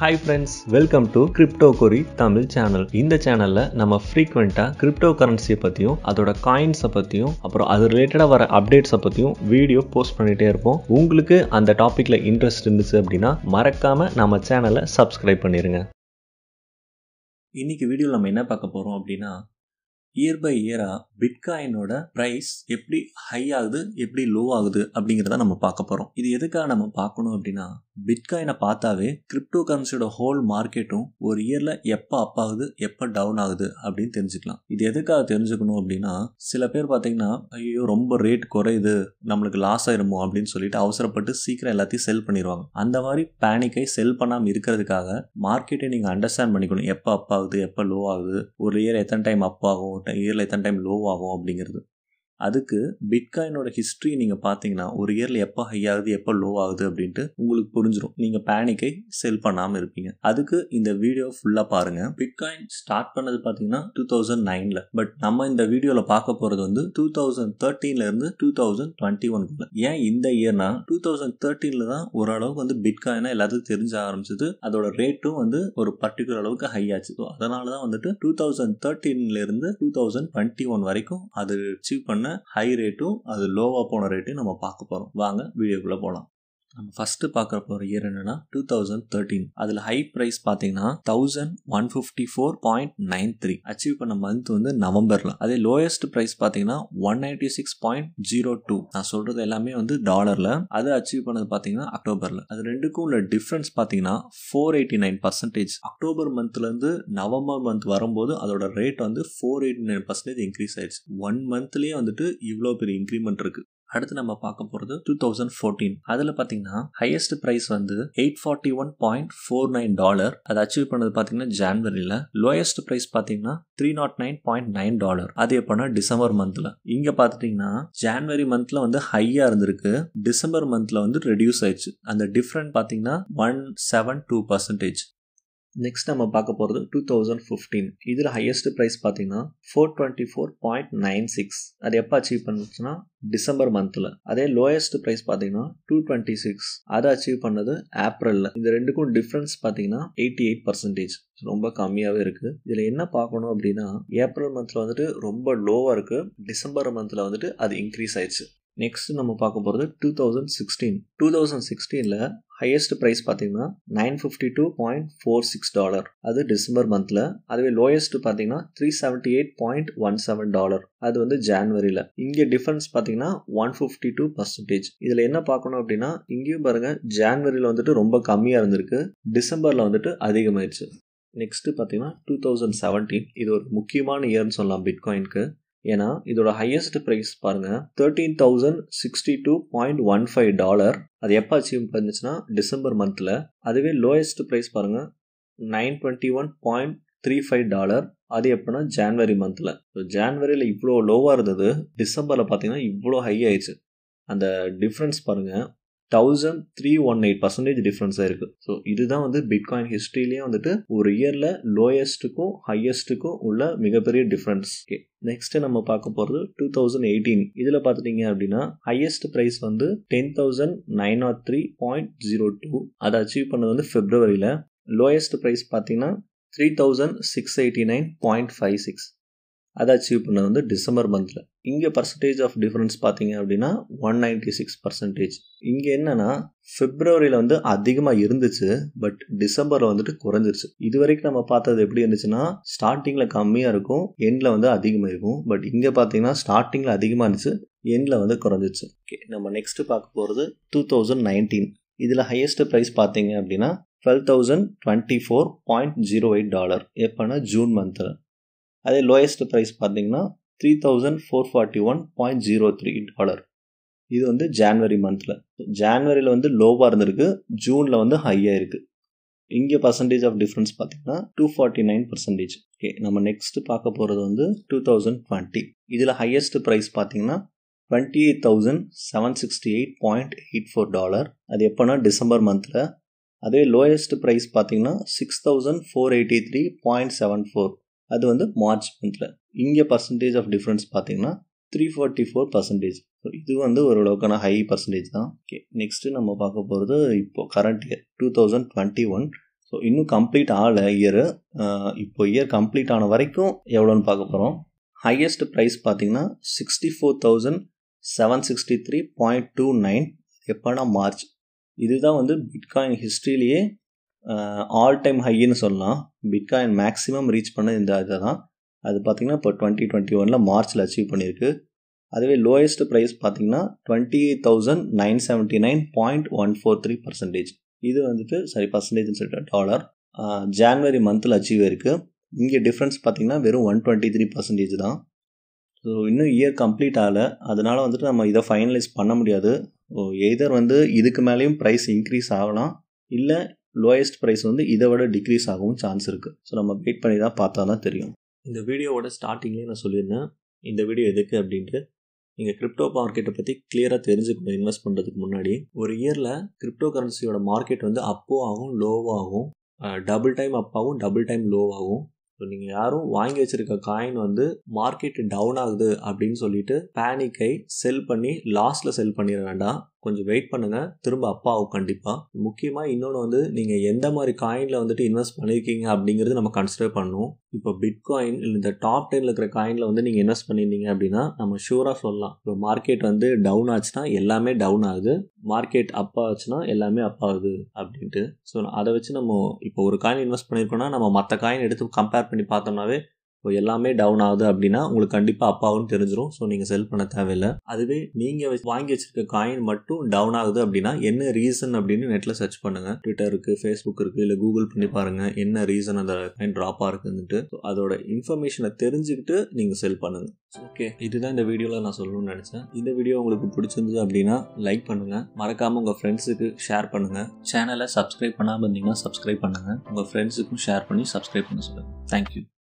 hi friends welcome to crypto கொரி Tamil channel இந்த சேனலில் நம்ம ஃப்ரீக்வெண்ட்டாக கிரிப்டோ கரன்சியை பற்றியும் அதோட காயின்ஸை பற்றியும் அப்புறம் அது ரிலேட்டடாக வர அப்டேட்ஸை பற்றியும் வீடியோ போஸ்ட் பண்ணிகிட்டே இருப்போம் உங்களுக்கு அந்த டாப்பிக்கில் இன்ட்ரெஸ்ட் இருந்துச்சு அப்படின்னா மறக்காமல் நம்ம சேனலை சப்ஸ்கிரைப் பண்ணிடுங்க இன்றைக்கி வீடியோவில் நம்ம என்ன பார்க்க போகிறோம் அப்படின்னா இயர் பை இயராக பிட்காயினோட ப்ரைஸ் எப்படி ஹை ஆகுது எப்படி லோ ஆகுது அப்படிங்கிறத நம்ம பார்க்க போகிறோம் இது எதுக்காக நம்ம பார்க்கணும் அப்படின்னா பிட்காயினை பார்த்தாவே கிரிப்டோ கரன்சியோட ஹோல் மார்க்கெட்டும் ஒரு இயரில் எப்போ அப் ஆகுது எப்போ டவுன் ஆகுது அப்படின்னு தெரிஞ்சுக்கலாம் இது எதுக்காக தெரிஞ்சுக்கணும் அப்படின்னா சில பேர் பார்த்தீங்கன்னா ஐயோ ரொம்ப ரேட் குறையுது நம்மளுக்கு லாஸ் ஆயிருமோ அப்படின்னு சொல்லிட்டு அவசரப்பட்டு சீக்கிரம் எல்லாத்தையும் செல் பண்ணிடுவாங்க அந்த மாதிரி பேனிக்கை செல் பண்ணாமல் இருக்கிறதுக்காக மார்க்கெட்டை நீங்கள் அண்டர்ஸ்டாண்ட் பண்ணிக்கணும் எப்போ அப் ஆகுது எப்போ லோ ஆகுது ஒரு இயர் எத்தனை டைம் அப் ஆகும் இயரில் எத்தனை டைம் லோ ஆகும் அப்படிங்கிறது அதுக்கு பிட்காயினோட ஹிஸ்ட்ரி நீங்கள் பார்த்தீங்கன்னா ஒரு இயரில் எப்போ ஹை ஆகுது எப்போ லோ ஆகுது அப்படின்ட்டு உங்களுக்கு புரிஞ்சிடும் நீங்கள் பேனிக்கை செல் பண்ணாமல் இருப்பீங்க அதுக்கு இந்த வீடியோ ஃபுல்லாக பாருங்கள் பிட்காயின் ஸ்டார்ட் பண்ணது பார்த்தீங்கன்னா டூ தௌசண்ட் நைனில் பட் நம்ம இந்த வீடியோவில் பார்க்க போகிறது வந்து டூ தௌசண்ட் தேர்ட்டீன்லேருந்து டூ தௌசண்ட் டுவெண்ட்டி ஒன்குள்ள ஏன் இந்த இயர்னா டூ தௌசண்ட் தேர்ட்டீனில் தான் ஓரளவுக்கு வந்து பிட்காயினா எல்லாத்துக்கும் தெரிஞ்ச ஆரம்பிச்சது அதோட ரேட்டும் வந்து ஒரு பர்டிகுலர் அளவுக்கு ஹை ஆச்சு ஸோ அதனால தான் வந்துட்டு டூ தௌசண்ட் தேர்ட்டீன்லேருந்து டூ தௌசண்ட் டுவெண்ட்டி ஒன் வரைக்கும் அது அச்சீவ் பண்ண என்ன ஹை ரேட்டும் அது லோவாக போன ரேட்டையும் நம்ம பார்க்க போகிறோம் வாங்க வீடியோக்குள்ளே போகலாம் நம்ம ஃபஸ்ட்டு பார்க்குற போகிற இயர் என்னன்னா டூ தௌசண்ட் தேர்ட்டீன் அதில் ஹை ப்ரைஸ் பார்த்தீங்கன்னா thousand one fifty four point nine three achieve பண்ண மந்த் வந்து நவம்பரில் அதே லோயஸ்ட் ப்ரைஸ் பார்த்தீங்கன்னா one ninety six point zero two நான் சொல்கிறது எல்லாமே வந்து டாலரில் அது அச்சீவ் பண்ணது பார்த்தீங்கன்னா அக்டோபரில் அது ரெண்டுக்கும் உள்ள டிஃப்ரென்ஸ் பார்த்தீங்கன்னா four eighty nine percentage October மந்த்லேருந்து நவம்பர் மந்த் வரும்போது அதோட ரேட் வந்து four eighty nine percentage increase ஆயிடுச்சு ஒன் மந்த்லேயே வந்துட்டு இவ்வளோ பெரிய இன்க்ரிமெண்ட் இருக்குது அடுத்து நம்ம பார்க்க போகிறது டூ தௌசண்ட் ஃபோர்டீன் அதில் பார்த்தீங்கன்னா ஹையஸ்ட் ப்ரைஸ் வந்து eight forty one point four nine dollar அதை அச்சீவ் பண்ணது பார்த்தீங்கன்னா ஜான்வரியில் லோயஸ்ட் ப்ரைஸ் பார்த்தீங்கன்னா three naught nine point nine dollar அது எப்போனா டிசம்பர் மந்தில் இங்கே பார்த்துட்டிங்கன்னா ஜான்வரி மந்தில் வந்து ஹையாக இருந்திருக்கு டிசம்பர் மந்தில் வந்து ரெடியூஸ் ஆயிடுச்சு அந்த டிஃப்ரெண்ட் பார்த்தீங்கன்னா one seven two percentage next நம்ம பார்க்க போகிறது டூ தௌசண்ட் ஃபிஃப்டீன் இதில் ஹையஸ்ட் ப்ரைஸ் பார்த்தீங்கன்னா four twenty four point nine six அது எப்போ அச்சீவ் பண்ணுச்சுன்னா டிசம்பர் மந்தில் அதே லோயஸ்ட் ப்ரைஸ் பார்த்தீங்கன்னா டூ டுவெண்ட்டி சிக்ஸ் அதை அச்சீவ் பண்ணது ஏப்ரலில் இந்த ரெண்டுக்கும் டிஃப்ரென்ஸ் பார்த்தீங்கன்னா எயிட்டி எயிட் பர்சன்டேஜ் ரொம்ப கம்மியாகவே இருக்குது இதில் என்ன பார்க்கணும் அப்படின்னா ஏப்ரல் மந்தில் வந்துட்டு ரொம்ப லோவாக இருக்குது டிசம்பர் மந்தில் வந்துட்டு அது இன்க்ரீஸ் ஆயிடுச்சு நெக்ஸ்ட் நம்ம பார்க்க போகிறது two thousand sixteen two thousand சிக்ஸ்டீனில் ஹையஸ்ட் ப்ரைஸ் பார்த்தீங்கன்னா nine fifty two point four six dollar அது டிசம்பர் மந்தில் அதுவே லோயஸ்ட் பார்த்தீங்கன்னா three seventy eight point one seven dollar அது வந்து ஜான்வரியில் இங்கே டிஃபரன்ஸ் பார்த்தீங்கன்னா ஒன் ஃபிஃப்டி டூ பர்சன்டேஜ் இதில் என்ன பார்க்கணும் அப்படின்னா இங்கேயும் பாருங்கள் ஜான்வரியில் வந்துட்டு ரொம்ப கம்மியாக இருந்திருக்கு டிசம்பரில் வந்துட்டு அதிகமாயிடுச்சு நெக்ஸ்ட்டு பார்த்தீங்கன்னா டூ தௌசண்ட் செவன்டீன் இது ஒரு முக்கியமான இயர்னு சொல்லலாம் பிட்காயின்க்கு ஏன்னா இதோட ஹையஸ்ட் ப்ரைஸ் பாருங்கள் thirteen thousand sixty two point one five dollar அது எப்போ அச்சீவ் பண்ணுச்சுன்னா டிசம்பர் மந்தில் அதுவே லோயஸ்ட் ப்ரைஸ் பாருங்கள் nine twenty one point three five dollar அது எப்படின்னா ஜான்வரி மந்தில் ஸோ ஜான்வரியில் இவ்வளோ லோவாக இருந்தது டிசம்பரில் பார்த்தீங்கன்னா இவ்வளோ ஹை ஆயிடுச்சு அந்த டிஃப்ரென்ஸ் பாருங்கள் thousand three one eight percentage டிஃப்ரென்ஸாக இருக்குது ஸோ இதுதான் வந்து பிட்காயின் ஹிஸ்ட்ரியிலேயே வந்துட்டு ஒரு இயரில் லோயஸ்ட்டுக்கும் ஹையஸ்ட்டுக்கும் உள்ள மிகப்பெரிய டிஃப்ரென்ஸ் ஓகே நெக்ஸ்ட்டு நம்ம பார்க்க போகிறது டூ தௌசண்ட் எயிட்டீன் இதில் பார்த்துட்டிங்க அப்படின்னா ஹையஸ்ட் ப்ரைஸ் வந்து ten thousand nine naught three point zero two அதை அச்சீவ் பண்ணது வந்து ஃபிப்ரவரியில் லோயஸ்ட் ப்ரைஸ் பார்த்தீங்கன்னா three thousand six eighty nine point five six அதை அச்சீவ் பண்ணது வந்து டிசம்பர் மந்தில் இங்கே பர்சன்டேஜ் ஆஃப் டிஃப்ரென்ஸ் பார்த்தீங்க அப்படின்னா ஒன் நைன்டி சிக்ஸ் பர்சன்டேஜ் இங்கே என்னென்னா ஃபிப்ரவரியில் வந்து அதிகமாக இருந்துச்சு பட் டிசம்பரில் வந்துட்டு குறைஞ்சிருச்சு இது வரைக்கும் நம்ம பார்த்தது எப்படி இருந்துச்சுன்னா ஸ்டார்டிங்கில் கம்மியாக இருக்கும் எண்டில் வந்து அதிகமாக இருக்கும் பட் இங்கே பார்த்தீங்கன்னா ஸ்டார்டிங்கில் அதிகமாக இருந்துச்சு எண்டில் வந்து குறைஞ்சிருச்சு ஓகே நம்ம நெக்ஸ்ட்டு பார்க்க போகிறது டூ தௌசண்ட் நைன்டீன் இதில் ஹையஸ்ட் ப்ரைஸ் பார்த்தீங்க அப்படின்னா twelve thousand twenty four point zero eight dollar எப்போனா ஜூன் மந்தில் அதே லோயஸ்ட் ப்ரைஸ் பார்த்தீங்கன்னா three thousand four forty one point zero three dollar இது வந்து ஜான்வரி மந்தில் ஜான்வரியில் வந்து லோவாக இருந்திருக்கு ஜூனில் வந்து ஹையாக இருக்குது இங்கே பர்சன்டேஜ் ஆஃப் டிஃப்ரென்ஸ் பார்த்தீங்கன்னா two forty nine percentage okay நம்ம நெக்ஸ்ட் பார்க்க போகிறது வந்து டூ தௌசண்ட் டுவெண்ட்டி இதில் ஹையஸ்ட் ப்ரைஸ் பார்த்தீங்கன்னா twenty eight thousand seven sixty eight point eight four dollar அது எப்போனா டிசம்பர் மந்தில் அதே லோயஸ்ட் ப்ரைஸ் பார்த்தீங்கன்னா six thousand four eighty three point seven four அது வந்து மார்ச் மந்தில் இங்கே பர்சன்டேஜ் ஆஃப் டிஃப்ரென்ஸ் பார்த்தீங்கன்னா த்ரீ ஃபார்ட்டி ஃபோர் பர்சன்டேஜ் இது வந்து ஓரளவுக்கான ஹை பர்சன்டேஜ் தான் ஓகே நெக்ஸ்ட்டு நம்ம பார்க்க போகிறது இப்போது current year two thousand twenty one so இன்னும் கம்ப்ளீட் ஆகலை இயரு இப்போ இயர் கம்ப்ளீட் ஆன வரைக்கும் எவ்வளோன்னு பார்க்க போகிறோம் ஹையஸ்ட் ப்ரைஸ் பார்த்தீங்கன்னா sixty four thousand seven sixty three point two nine எப்போனா மார்ச் இதுதான் வந்து பிட்காயின் ஹிஸ்ட்ரியிலேயே ஆல் டைம் ஹைன்னு சொல்லலாம் பிட்காயின் மேக்ஸிமம் ரீச் பண்ண இந்த இதை தான் அது பார்த்திங்கன்னா இப்போ டுவெண்ட்டி டுவெண்ட்டி ஒனில் மார்ச்சில் அச்சீவ் பண்ணியிருக்கு அதுவே லோயஸ்ட் ப்ரைஸ் பார்த்திங்கன்னா twenty thousand nine seventy nine point one four three percentage இது வந்துட்டு சாரி பர்சன்டேஜ்னு சொல்லிட்டு டாலர் ஜான்வரி மந்தில் அச்சீவ் இருக்குது இங்கே டிஃப்ரென்ஸ் பார்த்தீங்கன்னா வெறும் ஒன் டுவெண்ட்டி த்ரீ பர்சன்டேஜ் தான் ஸோ இன்னும் இயர் கம்ப்ளீட் ஆகலை அதனால் வந்துட்டு நம்ம இதை ஃபைனலைஸ் பண்ண முடியாது எய்தர் வந்து இதுக்கு மேலேயும் ப்ரைஸ் இன்க்ரீஸ் ஆகலாம் இல்லை லோயஸ்ட் ப்ரைஸ் வந்து இதை விட டிக்ரீஸ் ஆகவும் சான்ஸ் இருக்குது ஸோ நம்ம வெயிட் பண்ணி தான் பார்த்தா தான் தெரியும் இந்த வீடியோவோட ஸ்டார்டிங்லேயே நான் சொல்லியிருந்தேன் இந்த வீடியோ எதுக்கு அப்படின்ட்டு நீங்கள் கிரிப்டோ மார்க்கெட்டை பற்றி கிளியராக தெரிஞ்சுக்கணும் இன்வெஸ்ட் பண்ணுறதுக்கு முன்னாடி ஒரு இயரில் கிரிப்டோ கரன்சியோட மார்க்கெட் வந்து அப்போ ஆகும் லோவாகும் டபுள் டைம் அப்பாகவும் டபுள் டைம் லோவாகும் ஸோ நீங்கள் யாரும் வாங்கி வச்சுருக்க காயின் வந்து மார்க்கெட் டவுன் ஆகுது அப்படின்னு சொல்லிட்டு பேனிக்கை செல் பண்ணி லாஸ்ட்டில் செல் பண்ணிட வேண்டாம் கொஞ்சம் வெயிட் பண்ணுங்கள் திரும்ப அப்பாவும் கண்டிப்பாக முக்கியமாக இன்னொன்று வந்து நீங்கள் எந்த மாதிரி காயினில் வந்துட்டு இன்வெஸ்ட் பண்ணியிருக்கீங்க அப்படிங்கிறது நம்ம கன்சிடர் பண்ணணும் இப்போ பிட்காயின் இல்லை இந்த டாப் டென்னில் இருக்கிற காயினில் வந்து நீங்கள் இன்வெஸ்ட் பண்ணியிருந்தீங்க அப்படின்னா நம்ம ஷூராக சொல்லலாம் இப்போ மார்க்கெட் வந்து டவுன் ஆச்சுன்னா எல்லாமே டவுன் ஆகுது மார்க்கெட் அப் ஆச்சுன்னா எல்லாமே அப் ஆகுது அப்படின்ட்டு ஸோ அதை வச்சு நம்ம இப்போ ஒரு காயின் இன்வெஸ்ட் பண்ணியிருக்கோம்னா நம்ம மற்ற காயின் எடுத்து கம்பேர் பண்ணி பார்த்தோம்னாவே ஸோ எல்லாமே டவுன் ஆகுது அப்படின்னா உங்களுக்கு கண்டிப்பாக அப்பாவும் தெரிஞ்சிடும் ஸோ நீங்கள் செல் பண்ண தேவையில்லை அதுவே நீங்கள் வாங்கி வச்சிருக்க காயின் மட்டும் டவுன் ஆகுது அப்படின்னா என்ன ரீசன் அப்படின்னு நெட்டில் சர்ச் பண்ணுங்கள் ட்விட்டர் இருக்கு ஃபேஸ்புக் இருக்குது இல்லை கூகுள் பண்ணி பாருங்கள் என்ன ரீசன் அந்த காயின் ட்ராப்பாக ஆகுதுன்னுட்டு ஸோ அதோட இன்ஃபர்மேஷனை தெரிஞ்சுக்கிட்டு நீங்கள் செல் பண்ணுங்கள் ஓகே இதுதான் இந்த வீடியோவில் நான் சொல்லணும்னு நினச்சேன் இந்த வீடியோ உங்களுக்கு பிடிச்சிருந்தது அப்படின்னா லைக் பண்ணுங்க மறக்காமல் உங்கள் ஃப்ரெண்ட்ஸுக்கு ஷேர் பண்ணுங்கள் சேனலை சப்ஸ்கிரைப் பண்ணாமல் இருந்தீங்கன்னா சப்ஸ்கிரைப் பண்ணுங்கள் உங்கள் ஃப்ரெண்ட்ஸுக்கும் ஷேர் பண்ணி சப்ஸ்கிரைப் பண்ண சொல்லுங்கள் தேங்க்யூ